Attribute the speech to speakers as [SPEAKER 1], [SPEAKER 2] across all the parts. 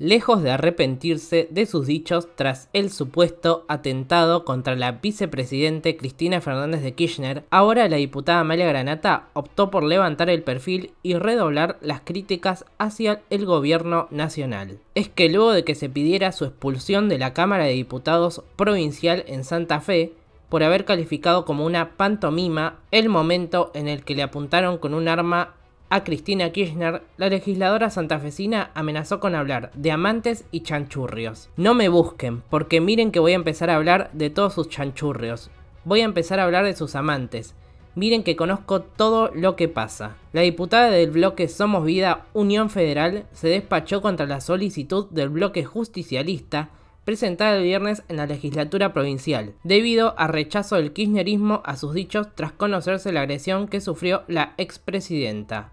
[SPEAKER 1] lejos de arrepentirse de sus dichos tras el supuesto atentado contra la vicepresidente Cristina Fernández de Kirchner, ahora la diputada Amalia Granata optó por levantar el perfil y redoblar las críticas hacia el gobierno nacional. Es que luego de que se pidiera su expulsión de la Cámara de Diputados provincial en Santa Fe, por haber calificado como una pantomima el momento en el que le apuntaron con un arma a Cristina Kirchner, la legisladora santafesina amenazó con hablar de amantes y chanchurrios. No me busquen, porque miren que voy a empezar a hablar de todos sus chanchurrios. Voy a empezar a hablar de sus amantes. Miren que conozco todo lo que pasa. La diputada del bloque Somos Vida Unión Federal se despachó contra la solicitud del bloque justicialista presentada el viernes en la legislatura provincial, debido al rechazo del kirchnerismo a sus dichos tras conocerse la agresión que sufrió la expresidenta.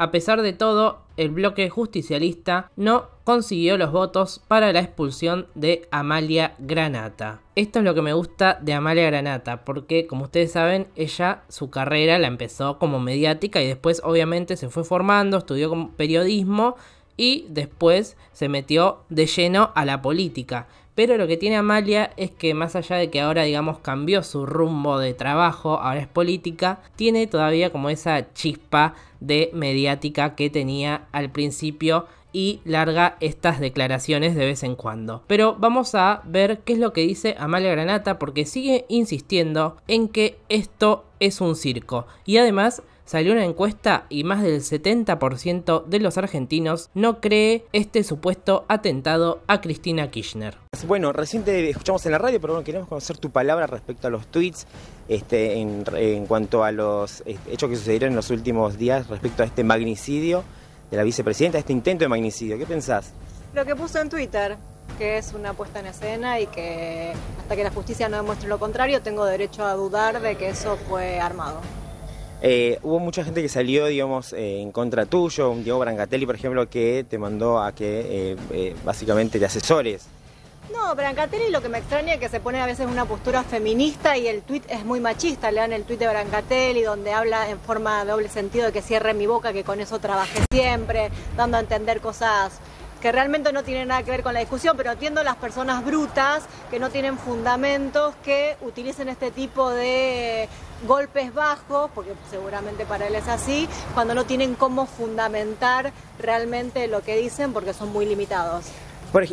[SPEAKER 1] A pesar de todo, el bloque justicialista no consiguió los votos para la expulsión de Amalia Granata. Esto es lo que me gusta de Amalia Granata, porque como ustedes saben, ella su carrera la empezó como mediática y después obviamente se fue formando, estudió periodismo y después se metió de lleno a la política. Pero lo que tiene Amalia es que más allá de que ahora, digamos, cambió su rumbo de trabajo, ahora es política, tiene todavía como esa chispa de mediática que tenía al principio y larga estas declaraciones de vez en cuando. Pero vamos a ver qué es lo que dice Amalia Granata porque sigue insistiendo en que esto es un circo. Y además salió una encuesta y más del 70% de los argentinos no cree este supuesto atentado a Cristina Kirchner.
[SPEAKER 2] Bueno, reciente escuchamos en la radio, pero bueno, queremos conocer tu palabra respecto a los tweets este, en, en cuanto a los este, hechos que sucedieron en los últimos días respecto a este magnicidio de la vicepresidenta, este intento de magnicidio. ¿Qué pensás?
[SPEAKER 3] Lo que puso en Twitter, que es una puesta en escena y que hasta que la justicia no demuestre lo contrario, tengo derecho a dudar de que eso fue armado.
[SPEAKER 2] Eh, hubo mucha gente que salió, digamos, eh, en contra tuyo, un Diego Brancatelli, por ejemplo, que te mandó a que eh, básicamente te asesores.
[SPEAKER 3] No, Brancatelli lo que me extraña es que se pone a veces una postura feminista y el tuit es muy machista. Lean el tuit de Brancatelli donde habla en forma de doble sentido de que cierre mi boca, que con eso trabajé siempre, dando a entender cosas que realmente no tiene nada que ver con la discusión, pero entiendo las personas brutas que no tienen fundamentos, que utilicen este tipo de golpes bajos, porque seguramente para él es así, cuando no tienen cómo fundamentar realmente lo que dicen porque son muy limitados.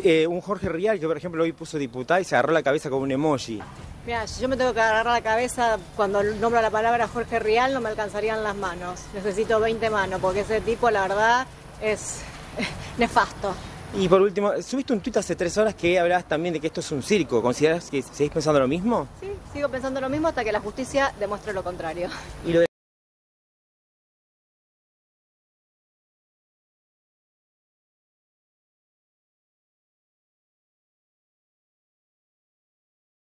[SPEAKER 2] Eh, un Jorge Rial que por ejemplo hoy puso diputada y se agarró la cabeza con un emoji.
[SPEAKER 3] Mira, yo me tengo que agarrar la cabeza cuando nombro la palabra Jorge Rial, no me alcanzarían las manos. Necesito 20 manos, porque ese tipo, la verdad, es nefasto.
[SPEAKER 2] Y por último, subiste un tuit hace tres horas que hablabas también de que esto es un circo. ¿Consideras que seguís pensando lo mismo?
[SPEAKER 3] Sí, sigo pensando lo mismo hasta que la justicia demuestre lo contrario.